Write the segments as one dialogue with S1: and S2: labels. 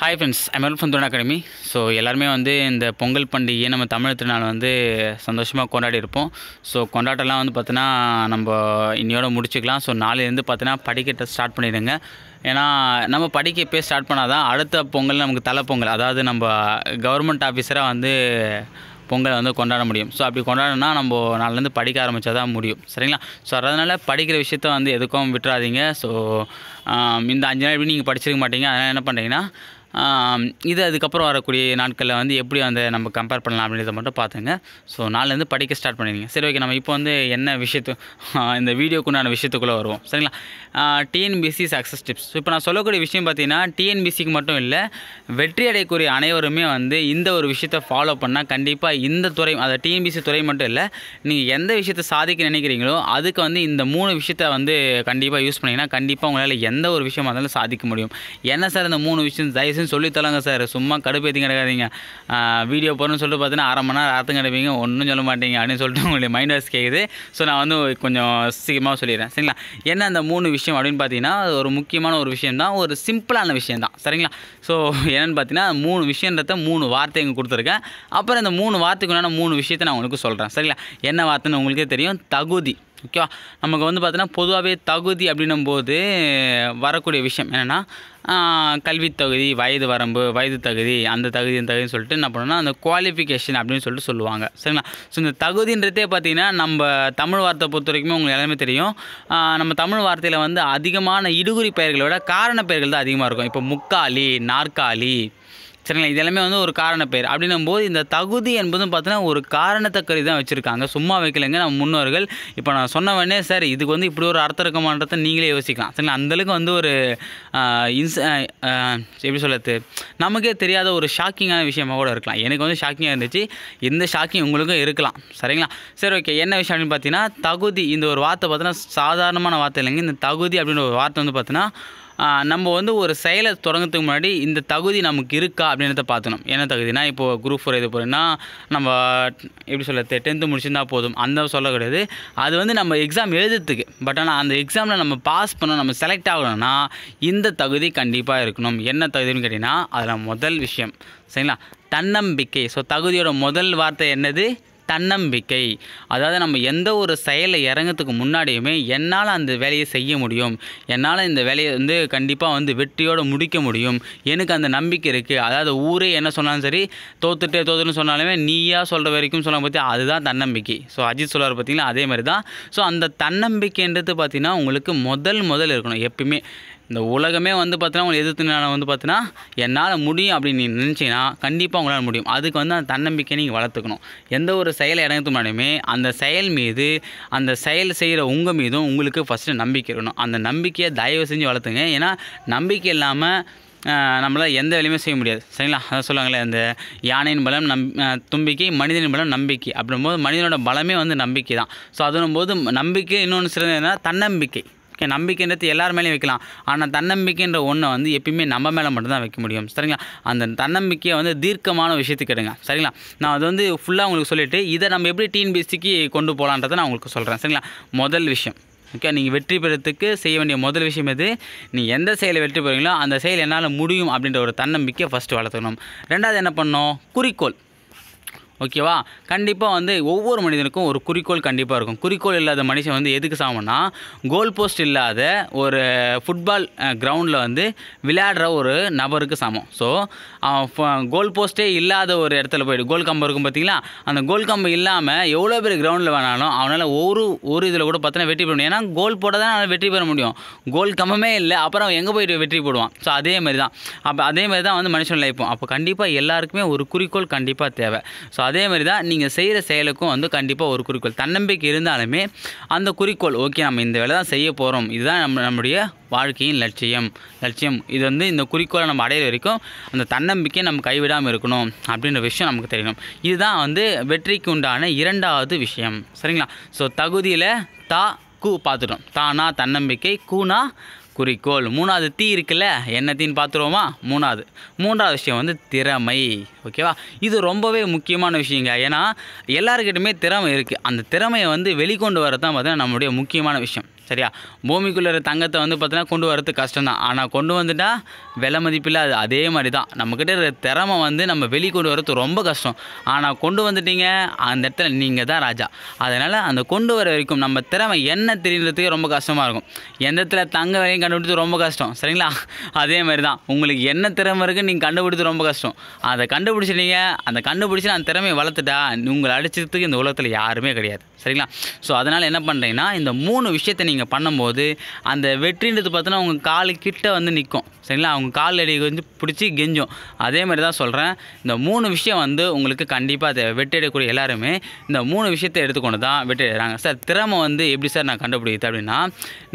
S1: hi friends Amal from Thuna academy so எல்லாருமே வந்து இந்த பொங்கல் பண்டிகையை நம்ம தமிழ் திருநாள் வந்து சந்தோஷமாக கொண்டாடி இருப்போம் ஸோ கொண்டாட்டம்லாம் வந்து பார்த்தீங்கன்னா நம்ம இன்னையோட முடிச்சுக்கலாம் ஸோ நாளிலேருந்து பார்த்தீங்கன்னா படிக்கட்டை ஸ்டார்ட் பண்ணிடுங்க ஏன்னா நம்ம படிக்க போய் ஸ்டார்ட் பண்ணால் தான் அடுத்த பொங்கல் நமக்கு தலை பொங்கல் அதாவது நம்ம கவர்மெண்ட் ஆஃபீஸராக வந்து பொங்கலை வந்து கொண்டாட முடியும் ஸோ அப்படி கொண்டாடனா நம்ம நாளிலேருந்து படிக்க ஆரம்பித்தா தான் முடியும் சரிங்களா ஸோ அதனால் படிக்கிற விஷயத்த வந்து எதுக்கும் விட்டுறாதீங்க ஸோ இந்த அஞ்சு நாள் எப்படி நீங்கள் படிச்சிருக்க மாட்டீங்க அதனால் என்ன பண்ணுறீங்கன்னா இது அதுக்கப்புறம் வரக்கூடிய நாட்களில் வந்து எப்படி அந்த நம்ம கம்பேர் பண்ணலாம் அப்படின்றத மட்டும் பார்த்துங்க ஸோ நாலுலேருந்து படிக்க ஸ்டார்ட் பண்ணிடுங்க சரி ஓகே நம்ம இப்போ வந்து என்ன விஷயத்து இந்த வீடியோக்குண்டான விஷயத்துக்குள்ளே வருவோம் சரிங்களா டிஎன்பிசி சக்ஸஸ் டிப்ஸ் இப்போ நான் சொல்லக்கூடிய விஷயம் பார்த்தீங்கன்னா டிஎன்பிசிக்கு மட்டும் இல்லை வெற்றி அடையக்கூடிய அனைவருமே வந்து இந்த ஒரு விஷயத்தை ஃபாலோ பண்ணால் கண்டிப்பாக இந்த துறை அதை டிஎன்பிசி துறை மட்டும் இல்லை நீங்கள் எந்த விஷயத்தை சாதிக்க நினைக்கிறீங்களோ அதுக்கு வந்து இந்த மூணு விஷயத்த வந்து கண்டிப்பாக யூஸ் பண்ணிங்கன்னா கண்டிப்பாக உங்களால் எந்த ஒரு விஷயமா இருந்தாலும் சாதிக்க முடியும் என்ன சார் இந்த மூணு விஷயம் தயவு மெடிசன் சொல்லித்தலாங்க சார் சும்மா கடுப்பேற்றி கிடக்காதீங்க வீடியோ போகிறோன்னு சொல்லிட்டு பார்த்தீங்கன்னா அரை மணி நேரம் அர்த்தம் கிடைப்பீங்க ஒன்றும் சொல்ல மாட்டீங்க அப்படின்னு சொல்லிட்டு உங்களுடைய மைண்ட் வாஷ் கேட்குது ஸோ நான் வந்து கொஞ்சம் சீக்கிரமாக சொல்லிடுறேன் சரிங்களா என்ன அந்த மூணு விஷயம் அப்படின்னு பார்த்தீங்கன்னா ஒரு முக்கியமான ஒரு விஷயம் தான் ஒரு சிம்பிளான விஷயம் தான் சரிங்களா ஸோ என்னென்னு பார்த்தீங்கன்னா மூணு விஷயன்றத மூணு வார்த்தை எங்கள் கொடுத்துருக்கேன் அப்புறம் இந்த மூணு வார்த்தைக்குண்டான மூணு விஷயத்தை நான் உங்களுக்கு சொல்கிறேன் சரிங்களா என்ன வார்த்தைன்னு உங்களுக்கே தெரியும் தகுதி ஓகேவா நமக்கு வந்து பார்த்தீங்கன்னா பொதுவாகவே தகுதி அப்படின்னும் போது வரக்கூடிய விஷயம் என்னென்னா கல்வி தகுதி வயது வரம்பு வயது தகுதி அந்த தகுதி அந்த தகுதின்னு சொல்லிட்டு என்ன பண்ணணும்னா அந்த குவாலிஃபிகேஷன் அப்படின்னு சொல்லிட்டு சொல்லுவாங்க சரிங்களா ஸோ இந்த தகுதின்றதே பார்த்திங்கன்னா நம்ம தமிழ் வார்த்தை பொறுத்த வரைக்குமே உங்களுக்கு எல்லாமே தெரியும் நம்ம தமிழ் வார்த்தையில் வந்து அதிகமான இடுகுறி பெயர்களை விட காரண பெயர்கள் தான் அதிகமாக இருக்கும் இப்போ முக்காலி நாற்காலி சரிங்களா இது எல்லாமே வந்து ஒரு காரண பெயர் அப்படின்னும்போது இந்த தகுதி என்பதும் பார்த்தீங்கன்னா ஒரு காரணத்தை கருதி தான் வச்சுருக்காங்க சும்மா வைக்கலைங்க நம்ம முன்னோர்கள் இப்போ நான் சொன்னவனே சார் இதுக்கு வந்து இப்படி ஒரு அர்த்தம் இருக்குமான்றதை நீங்களே யோசிக்கலாம் சரிங்களா அந்தளவுக்கு வந்து ஒரு இன்ஸ் எப்படி சொல்லுறது நமக்கே தெரியாத ஒரு ஷாக்கிங்கான விஷயமாக கூட இருக்கலாம் எனக்கு வந்து ஷாக்கிங்காக இருந்துச்சு இந்த ஷாக்கிங் உங்களுக்கும் இருக்கலாம் சரிங்களா சரி ஓகே என்ன விஷயம் அப்படின்னு பார்த்தீங்கன்னா தகுதி இந்த ஒரு வார்த்தை பார்த்தீங்கன்னா சாதாரணமான வார்த்தை இல்லைங்க இந்த தகுதி அப்படின்ற ஒரு வார்த்தை வந்து பார்த்தீங்கன்னா நம்ம வந்து ஒரு செயலை தொடங்கிறதுக்கு முன்னாடி இந்த தகுதி நமக்கு இருக்கா அப்படின்றத பார்த்துக்கணும் என்ன தகுதினா இப்போது குரூப் ஃபோர் இது போகிறேன்னா நம்ம எப்படி சொல்ல டென்த்து முடிச்சிருந்தா போதும் அந்த சொல்ல கிடையாது அது வந்து நம்ம எக்ஸாம் எழுதுறதுக்கு பட் ஆனால் அந்த எக்ஸாமில் நம்ம பாஸ் பண்ணணும் நம்ம செலக்ட் ஆகணும்னா இந்த தகுதி கண்டிப்பாக இருக்கணும் என்ன தகுதின்னு கேட்டிங்கன்னா அதில் முதல் விஷயம் சரிங்களா தன்னம்பிக்கை ஸோ தகுதியோட முதல் வார்த்தை என்னது தன்னம்பிக்கை அதாவது நம்ம எந்த ஒரு செயலில் இறங்கிறதுக்கு முன்னாடியுமே என்னால் அந்த வேலையை செய்ய முடியும் என்னால் இந்த வேலையை வந்து கண்டிப்பாக வந்து வெற்றியோடு முடிக்க முடியும் எனக்கு அந்த நம்பிக்கை இருக்குது அதாவது ஊரே என்ன சொன்னாலும் சரி தோத்துட்டே தோத்துன்னு சொன்னாலுமே நீயா சொல்கிற வரைக்கும் சொல்ல பற்றி அதுதான் தன்னம்பிக்கை ஸோ அஜித் சொல்கிறார் பார்த்தீங்கன்னா அதே மாதிரி தான் ஸோ அந்த தன்னம்பிக்கைன்றது பார்த்திங்கன்னா உங்களுக்கு முதல் முதல் இருக்கணும் எப்பயுமே இந்த உலகமே வந்து பார்த்தீங்கன்னா உங்களை எதிர்த்து வந்து பார்த்தீங்கன்னா என்னால் முடியும் அப்படின்னு நீ நினச்சிங்கன்னா கண்டிப்பாக உங்களால் முடியும் அதுக்கு வந்து அந்த தன்னம்பிக்கை நீங்கள் வளர்த்துக்கணும் எந்த ஒரு செயலை இறங்கிறது மாதிரியுமே அந்த செயல் மீது அந்த செயல் செய்கிற உங்கள் மீதும் உங்களுக்கு ஃபஸ்ட்டு நம்பிக்கை இருக்கணும் அந்த நம்பிக்கையை தயவு செஞ்சு வளர்த்துங்க ஏன்னா நம்பிக்கை இல்லாமல் நம்மளால் எந்த வேலையுமே செய்ய முடியாது சரிங்களா அதான் சொல்லுவாங்களே அந்த யானையின் பலம் நம் தும்பிக்கை மனிதனின் பலம் நம்பிக்கை போது மனிதனோட பலமே வந்து நம்பிக்கை தான் ஸோ அதனும் போது நம்பிக்கை இன்னொன்று சிறந்த தன்னம்பிக்கை நம்பிக்கைன்றது எல்லார் மேலேயும் வைக்கலாம் ஆனால் தன்னம்பிக்கைன்ற ஒன்றை வந்து எப்பயுமே நம்ம மேலே மட்டும்தான் வைக்க முடியும் சரிங்களா அந்த தன்னம்பிக்கையை வந்து தீர்க்கமான விஷயத்து எடுங்க சரிங்களா நான் அது வந்து ஃபுல்லாக உங்களுக்கு சொல்லிவிட்டு இதை நம்ம எப்படி டிஎன்பிஎஸ்சிக்கு கொண்டு போகலான்றதை நான் உங்களுக்கு சொல்கிறேன் சரிங்களா முதல் விஷயம் ஓகே நீங்கள் வெற்றி பெறத்துக்கு செய்ய வேண்டிய முதல் விஷயம் எது நீங்கள் எந்த செயலை வெற்றி பெறுவீங்களோ அந்த செயல் என்னால் முடியும் அப்படின்ற ஒரு தன்னம்பிக்கையை ஃபஸ்ட்டு வளர்த்துக்கணும் ரெண்டாவது என்ன பண்ணோம் குறிக்கோள் ஓகேவா கண்டிப்பாக வந்து ஒவ்வொரு மனிதனுக்கும் ஒரு குறிக்கோள் கண்டிப்பாக இருக்கும் குறிக்கோள் இல்லாத மனுஷன் வந்து எதுக்கு சாமன்னா கோல் போஸ்ட் இல்லாத ஒரு ஃபுட்பால் கிரவுண்டில் வந்து விளையாடுற ஒரு நபருக்கு சமம் ஸோ கோல் போஸ்ட்டே இல்லாத ஒரு இடத்துல போயிடு கோல் கம்பம் இருக்கும் பார்த்தீங்களா அந்த கோல் கம்பம் இல்லாமல் எவ்வளோ பேர் கிரவுண்டில் வேணாலும் அவனால் ஒரு ஒரு இதில் கூட பார்த்தோன்னா வெற்றி பெற முடியும் ஏன்னா கோல் போட்டால் தான் அவனால் வெற்றி பெற முடியும் கோல் கம்பமே இல்லை அப்புறம் எங்கே போயிட்டு வெற்றி போடுவான் ஸோ அதே மாதிரி தான் அப்போ அதே மாதிரி தான் வந்து மனுஷன் லைஃப்பும் அப்போ கண்டிப்பாக எல்லாருக்குமே ஒரு குறிக்கோள் கண்டிப்பாக தேவை ஸோ அதே மாதிரி தான் நீங்கள் செய்கிற செயலுக்கும் வந்து கண்டிப்பாக ஒரு குறிக்கோள் தன்னம்பிக்கை இருந்தாலுமே அந்த குறிக்கோள் ஓகே நம்ம இந்த வேலை தான் செய்ய போகிறோம் இதுதான் நம்ம நம்முடைய வாழ்க்கையின் லட்சியம் லட்சியம் இது வந்து இந்த குறிக்கோளை நம்ம அடைய வரைக்கும் அந்த தன்னம்பிக்கையை நம்ம கைவிடாமல் இருக்கணும் அப்படின்ற விஷயம் நமக்கு தெரியணும் இதுதான் வந்து வெற்றிக்கு உண்டான இரண்டாவது விஷயம் சரிங்களா ஸோ தகுதியில் தா கூ பார்த்துட்டோம் தானா தன்னம்பிக்கை கூனா குறிக்கோள் மூணாவது தீ இருக்குல்ல என்ன தீன்னு பார்த்துருவோமா மூணாவது மூன்றாவது விஷயம் வந்து திறமை ஓகேவா இது ரொம்பவே முக்கியமான விஷயங்க ஏன்னா எல்லாருக்கிட்டமே திறமை இருக்குது அந்த திறமையை வந்து வெளிக்கொண்டு வரதான் பார்த்தீங்கன்னா நம்மளுடைய முக்கியமான விஷயம் சரியா பூமிக்குள்ளே இருக்கிற தங்கத்தை வந்து பார்த்தீங்கன்னா கொண்டு வரது கஷ்டம் தான் ஆனால் கொண்டு வந்துட்டால் விலை மதிப்பில் அது அதே மாதிரி தான் நம்மக்கிட்ட இருக்கிற திறமை வந்து நம்ம வெளி கொண்டு வரது ரொம்ப கஷ்டம் ஆனால் கொண்டு வந்துட்டீங்க அந்த இடத்துல நீங்கள் தான் ராஜா அதனால் அந்த கொண்டு வர வரைக்கும் நம்ம திறமை என்ன தெரியுறதுக்கு ரொம்ப கஷ்டமாக இருக்கும் எந்த இடத்துல தங்க வரையும் கண்டுபிடிச்சது ரொம்ப கஷ்டம் சரிங்களா அதே மாதிரி தான் உங்களுக்கு என்ன திறமை இருக்குன்னு நீங்கள் கண்டுபிடிச்சது ரொம்ப கஷ்டம் அதை கண்டுபிடிச்சிட்டீங்க அந்த கண்டுபிடிச்சி அந்த திறமையை வளர்த்துட்டா உங்களை அடிச்சதுக்கு இந்த உலகத்தில் யாருமே கிடையாது சரிங்களா ஸோ அதனால் என்ன பண்ணுறீங்கன்னா இந்த மூணு விஷயத்தை நீங்கள் நீங்கள் பண்ணும்போது அந்த வெற்றின்றது பார்த்தோன்னா அவங்க கிட்டே வந்து நிற்கும் சரிங்களா அவங்க கால் அடி வந்து பிடிச்சி கெஞ்சும் அதே மாதிரி தான் சொல்கிறேன் இந்த மூணு விஷயம் வந்து உங்களுக்கு கண்டிப்பாக அதை வெட்டியிடக்கூடிய எல்லாருமே இந்த மூணு விஷயத்தை எடுத்துக்கொண்டு தான் வெற்றி சார் திறமை வந்து எப்படி சார் நான் கண்டுபிடிக்கிறது அப்படின்னா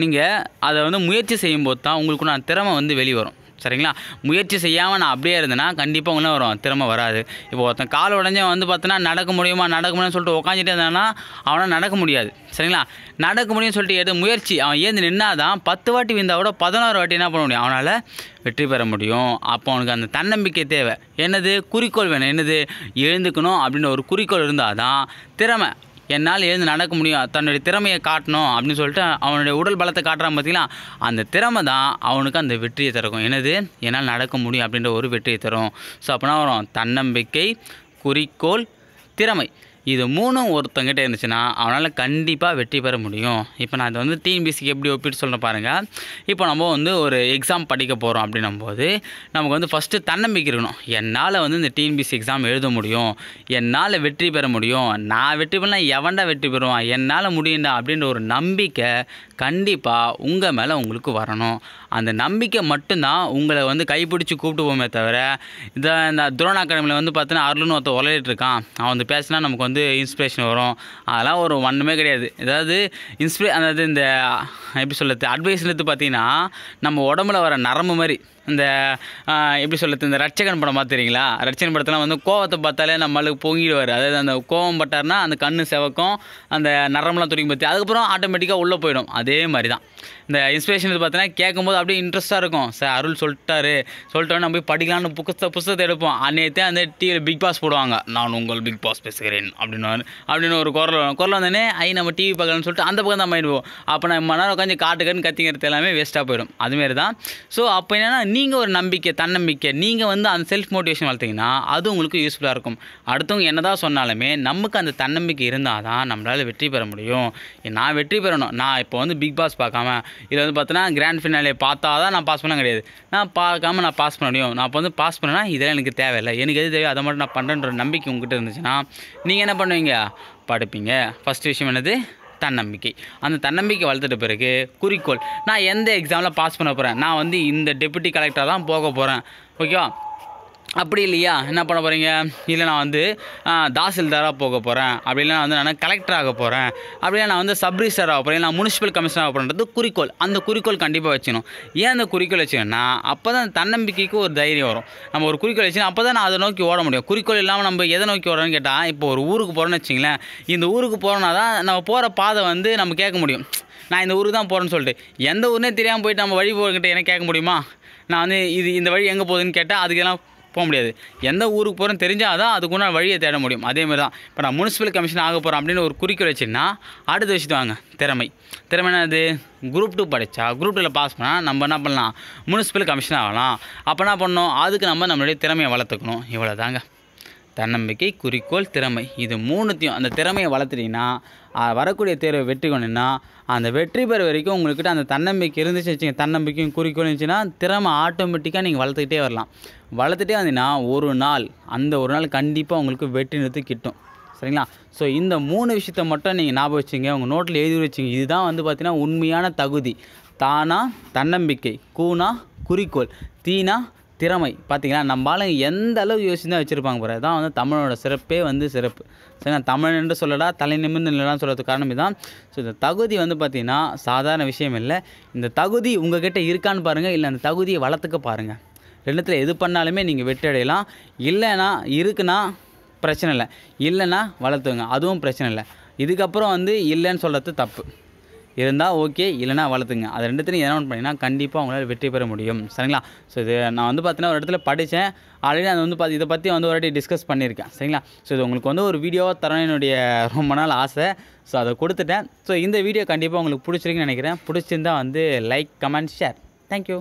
S1: நீங்கள் அதை வந்து முயற்சி செய்யும்போது தான் நான் திறமை வந்து வெளிவரும் சரிங்களா முயற்சி செய்யாமல் நான் அப்படியே இருந்தேன்னா கண்டிப்பாக ஒன்றும் வரும் திறமை வராது இப்போ ஒருத்தன் கால் உடஞ்சவன் வந்து பார்த்தோன்னா நடக்க முடியுமா நடக்க முடியும்னு சொல்லிட்டு உட்காந்துட்டே இருந்தானா அவனால் நடக்க முடியாது சரிங்களா நடக்க முடியும்னு சொல்லிட்டு எது முயற்சி அவன் ஏந்து நின்னா தான் பத்து வாட்டி விந்தா கூட பதினாறு வாட்டி என்ன பண்ண முடியும் அவனால் வெற்றி பெற முடியும் அப்போ அவனுக்கு அந்த தன்னம்பிக்கை தேவை என்னது குறிக்கோள் வேணும் என்னது எழுந்துக்கணும் அப்படின்னு ஒரு குறிக்கோள் இருந்தால் தான் திறமை என்னால் எழுந்து நடக்க முடியும் தன்னுடைய திறமையை காட்டணும் அப்படின்னு சொல்லிட்டு அவனுடைய உடல் பலத்தை காட்டுறான் பார்த்தீங்களா அந்த திறமை தான் அவனுக்கு அந்த வெற்றியை தரும் எனது என்னால் நடக்க முடியும் அப்படின்ற ஒரு வெற்றியை தரும் ஸோ அப்படின்னா வரும் தன்னம்பிக்கை குறிக்கோள் திறமை இது மூணும் ஒருத்தங்கிட்ட இருந்துச்சுன்னா அவனால் கண்டிப்பாக வெற்றி பெற முடியும் இப்போ நான் அதை வந்து டிஎன்பிசிக்கு எப்படி ஒப்பிட்டு சொல்கிறேன் பாருங்கள் இப்போ நம்ம வந்து ஒரு எக்ஸாம் படிக்க போகிறோம் அப்படின்னும்போது நமக்கு வந்து ஃபஸ்ட்டு தன்னம்பிக்கை இருக்கணும் என்னால் வந்து இந்த டிஎன்பிசி எக்ஸாம் எழுத முடியும் என்னால் வெற்றி பெற முடியும் நான் வெற்றி பெறலாம் எவன்டா வெற்றி பெறுவான் என்னால் முடியும்டா அப்படின்ற ஒரு நம்பிக்கை கண்டிப்பாக உங்கள் மேலே உங்களுக்கு வரணும் அந்த நம்பிக்கை மட்டும்தான் உங்களை வந்து கைப்பிடிச்சி கூப்பிட்டு போமே தவிர இதை இந்த துரோணா கடமையில் வந்து பார்த்தீங்கன்னா அருள்னு ஒருத்தர் உலையிட்டு இருக்கான் அவன் வந்து பேசினா நமக்கு வந்து வந்து இன்ஸ்பிரேஷன் வரும் அதெல்லாம் ஒரு ஒன்றுமே கிடையாது ஏதாவது இன்ஸ்பிரே அதாவது இந்த எப்படி சொல்லுறது எடுத்து பார்த்தீங்கன்னா நம்ம உடம்புல வர நரம்பு மாதிரி இந்த எப்படி சொல்லுறது இந்த ரட்சகன் படம் பார்த்துறீங்களா ரட்சகன் படத்தெல்லாம் வந்து கோவத்தை பார்த்தாலே நம்மளுக்கு பொங்கிடுவார் அதாவது அந்த கோவம் பட்டார்னா அந்த கண்ணு செவக்கும் அந்த நரம்பெலாம் துடிக்கும் பார்த்து அதுக்கப்புறம் ஆட்டோமேட்டிக்காக உள்ளே போயிடும் அதே மாதிரி தான் இந்த இன்ஸ்பிரேஷன் பார்த்தீங்கன்னா கேட்கும்போது அப்படியே இன்ட்ரெஸ்ட்டாக இருக்கும் சார் அருள் சொல்லிட்டாரு சொல்லிட்டோன்னே நம்ம போய் படிக்கலான்னு புக்கத்தை புத்தகத்தை எடுப்போம் அன்னையத்தே அந்த டிவியில் பிக் பாஸ் போடுவாங்க நான் உங்கள் பிக் பாஸ் பேசுகிறேன் அப்படின்னு அப்படின்னு ஒரு குரல் வரும் குரல் வந்தோடனே ஐ நம்ம டிவி பார்க்கலன்னு சொல்லிட்டு அந்த பக்கம் தான் மைண்ட் போவோம் அப்போ நம்ம மணி நேரம் உட்காந்து காட்டுக்கன்னு கத்திங்கிறது எல்லாமே வேஸ்ட்டாக போயிடும் அதுமாரி தான் ஸோ அப்போ என்னென்னா நீங்கள் ஒரு நம்பிக்கை தன்னம்பிக்கை நீங்கள் வந்து அந்த செல்ஃப் மோட்டிவேஷன் வளர்த்திங்கன்னா அது உங்களுக்கு யூஸ்ஃபுல்லாக இருக்கும் அடுத்தவங்க என்ன தான் சொன்னாலுமே நமக்கு அந்த தன்னம்பிக்கை இருந்தால் தான் நம்மளால் வெற்றி பெற முடியும் நான் வெற்றி பெறணும் நான் இப்போ வந்து பிக் பாஸ் பார்க்காம இதில் வந்து பார்த்தோன்னா கிராண்ட் ஃபினாலே பார்த்தா தான் நான் பாஸ் பண்ண கிடையாது நான் பார்க்காம நான் பாஸ் பண்ண முடியும் நான் இப்போ வந்து பாஸ் பண்ணேன்னா இதெல்லாம் எனக்கு தேவையில்லை எனக்கு எது தேவையோ அதை மட்டும் நான் பண்ணுறேன்ற நம்பிக்கை உங்ககிட்ட இருந்துச்சுன்னா நீங்கள் என்ன என்ன பண்ணுவீங்க படிப்பீங்க ஃபஸ்ட் விஷயம் என்னது தன்னம்பிக்கை அந்த தன்னம்பிக்கை வளர்த்துட்ட பிறகு குறிக்கோள் நான் எந்த எக்ஸாமில் பாஸ் பண்ண போகிறேன் நான் வந்து இந்த டெப்புட்டி கலெக்டராக தான் போக போகிறேன் ஓகேவா அப்படி இல்லையா என்ன பண்ண போகிறீங்க இல்லை நான் வந்து தாசில்தாராக போக போகிறேன் அப்படி இல்லை நான் வந்து நான் கலெக்டர் ஆக போகிறேன் அப்படி நான் வந்து சப்ரிஜிஸ்டர் ஆக போகிறேன் நான் முனிசிபல் கமிஷனர் ஆக போகிறேன்றது குறிக்கோள் அந்த குறிக்கோள் கண்டிப்பாக வச்சுக்கணும் ஏன் அந்த குறிக்கோள் வச்சுக்கணும்னா அப்போ தான் தன்னம்பிக்கைக்கு ஒரு தைரியம் வரும் நம்ம ஒரு குறிக்கோள் வச்சுக்கணும் அப்போ தான் நான் அதை நோக்கி ஓட முடியும் குறிக்கோள் இல்லாமல் நம்ம எதை நோக்கி ஓடணும்னு கேட்டால் இப்போ ஒரு ஊருக்கு போகிறோன்னு வச்சிங்களேன் இந்த ஊருக்கு போகிறோம்னா தான் நம்ம போகிற பாதை வந்து நம்ம கேட்க முடியும் நான் இந்த ஊருக்கு தான் போகிறேன்னு சொல்லிட்டு எந்த ஊர்னே தெரியாமல் போயிட்டு நம்ம வழி கிட்டே என்ன கேட்க முடியுமா நான் வந்து இது இந்த வழி எங்கே போகுதுன்னு கேட்டால் அதுக்கெல்லாம் போக முடியாது எந்த ஊருக்கு போகிறோம் தெரிஞ்சால் தான் அதுக்குன்னா வழியை தேட முடியும் அதேமாதிரி தான் இப்போ நான் முனிசிபல் கமிஷன் ஆக போகிறோம் அப்படின்னு ஒரு குறிக்கோள் வச்சுன்னா அடுத்து வச்சுட்டு வாங்க திறமை திறமை என்னது குரூப் டூ படித்தா குரூப் டூவில் பாஸ் பண்ணால் நம்ம என்ன பண்ணலாம் முனிசிபல் கமிஷன் ஆகலாம் அப்போ என்ன பண்ணோம் அதுக்கு நம்ம நம்மளுடைய திறமையை வளர்த்துக்கணும் இவ்வளோ தாங்க தன்னம்பிக்கை குறிக்கோள் திறமை இது மூணுத்தையும் அந்த திறமையை வளர்த்துட்டீங்கன்னா வரக்கூடிய தேர்வை வெற்றி கொண்டுன்னா அந்த வெற்றி பெற வரைக்கும் உங்கள்கிட்ட அந்த தன்னம்பிக்கை இருந்துச்சு வச்சுங்க தன்னம்பிக்கையும் குறிக்கோள் இருந்துச்சுன்னா திறமை ஆட்டோமேட்டிக்காக நீங்கள் வளர்த்துக்கிட்டே வரலாம் வளர்த்துட்டே வந்தீங்கன்னா ஒரு நாள் அந்த ஒரு நாள் கண்டிப்பாக உங்களுக்கு வெற்றி நிறுத்தி கிட்டும் சரிங்களா ஸோ இந்த மூணு விஷயத்த மட்டும் நீங்கள் ஞாபகம் வச்சுங்க உங்கள் நோட்டில் எழுதி வச்சுங்க இதுதான் வந்து பார்த்திங்கன்னா உண்மையான தகுதி தானா தன்னம்பிக்கை கூனா குறிக்கோள் தீனா திறமை பார்த்தீங்களா நம்ம ஆளுங்க எந்த அளவு யோசிச்சு தான் வச்சுருப்பாங்க பிற இதான் வந்து தமிழோட சிறப்பே வந்து சிறப்பு சரிங்களா தமிழ் என்று சொல்லடா தலை நிமிர்ந்து நிலலாம் சொல்கிறதுக்கு காரணம் இதுதான் ஸோ இந்த தகுதி வந்து பார்த்திங்கன்னா சாதாரண விஷயம் இல்லை இந்த தகுதி உங்கள் கிட்டே இருக்கான்னு பாருங்கள் இல்லை அந்த தகுதியை வளர்த்துக்க பாருங்கள் ரெண்டுத்தில் எது பண்ணாலுமே நீங்கள் வெட்டடையலாம் அடையலாம் இல்லைன்னா இருக்குன்னா பிரச்சனை இல்லை இல்லைன்னா வளர்த்துங்க அதுவும் பிரச்சனை இல்லை இதுக்கப்புறம் வந்து இல்லைன்னு சொல்கிறது தப்பு இருந்தால் ஓகே இல்லைனா வளர்த்துங்க அது ரெண்டுத்தையும் எதனா ஒன்று பண்ணிங்கன்னா கண்டிப்பாக அவங்களால வெற்றி பெற முடியும் சரிங்களா ஸோ இது நான் வந்து பார்த்தீங்கன்னா ஒரு இடத்துல படித்தேன் ஆல்ரெடி அது வந்து பார்த்து இதை பற்றி வந்து ஒரு வாட்டி டிஸ்கஸ் பண்ணியிருக்கேன் சரிங்களா ஸோ இது உங்களுக்கு வந்து ஒரு வீடியோவாக தரணும் என்னுடைய ரொம்ப நாள் ஆசை ஸோ அதை கொடுத்துட்டேன் ஸோ இந்த வீடியோ கண்டிப்பாக உங்களுக்கு பிடிச்சிருக்குன்னு நினைக்கிறேன் பிடிச்சிருந்தா வந்து லைக் கமெண்ட் ஷேர் தேங்க்யூ